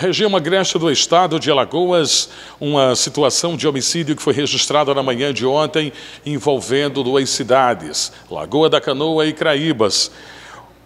Região agreste do estado de Alagoas, uma situação de homicídio que foi registrada na manhã de ontem, envolvendo duas cidades, Lagoa da Canoa e Craíbas.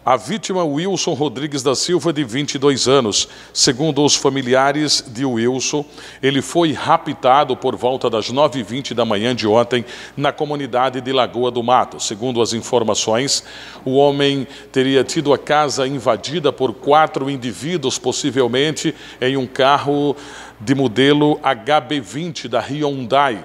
A vítima Wilson Rodrigues da Silva, de 22 anos. Segundo os familiares de Wilson, ele foi raptado por volta das 9h20 da manhã de ontem na comunidade de Lagoa do Mato. Segundo as informações, o homem teria tido a casa invadida por quatro indivíduos, possivelmente em um carro de modelo HB20 da Hyundai.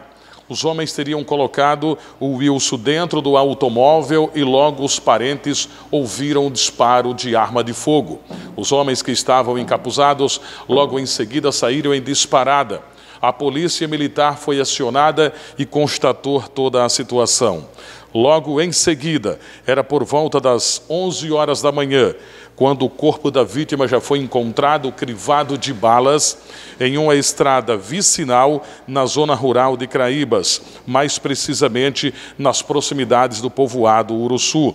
Os homens teriam colocado o Wilson dentro do automóvel e logo os parentes ouviram o disparo de arma de fogo. Os homens que estavam encapuzados logo em seguida saíram em disparada a polícia militar foi acionada e constatou toda a situação. Logo em seguida, era por volta das 11 horas da manhã, quando o corpo da vítima já foi encontrado crivado de balas em uma estrada vicinal na zona rural de Craíbas, mais precisamente nas proximidades do povoado Uruçu.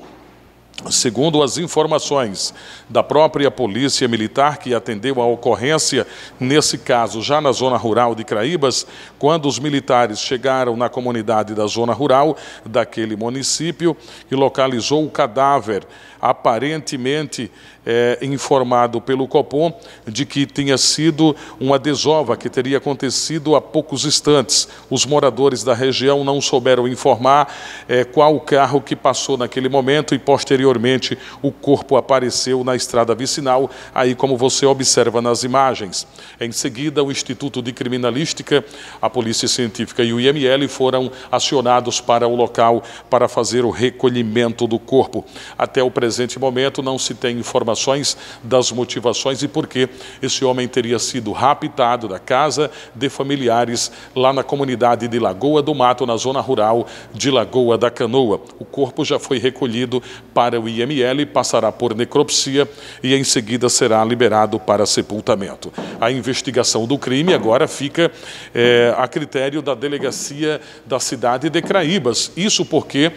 Segundo as informações da própria Polícia Militar que atendeu a ocorrência, nesse caso já na zona rural de Craíbas, quando os militares chegaram na comunidade da zona rural daquele município e localizou o cadáver, aparentemente é, informado pelo Copom de que tinha sido uma desova que teria acontecido há poucos instantes. Os moradores da região não souberam informar é, qual o carro que passou naquele momento e posteriormente posteriormente, o corpo apareceu na estrada vicinal, aí como você observa nas imagens. Em seguida, o Instituto de Criminalística, a Polícia Científica e o IML foram acionados para o local para fazer o recolhimento do corpo. Até o presente momento, não se tem informações das motivações e por que esse homem teria sido raptado da casa de familiares lá na comunidade de Lagoa do Mato, na zona rural de Lagoa da Canoa. O corpo já foi recolhido para para o IML, passará por necropsia e em seguida será liberado para sepultamento. A investigação do crime agora fica é, a critério da delegacia da cidade de Craíbas. Isso porque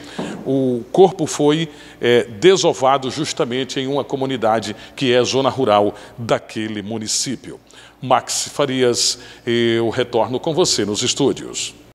o corpo foi é, desovado justamente em uma comunidade que é zona rural daquele município. Max Farias, eu retorno com você nos estúdios.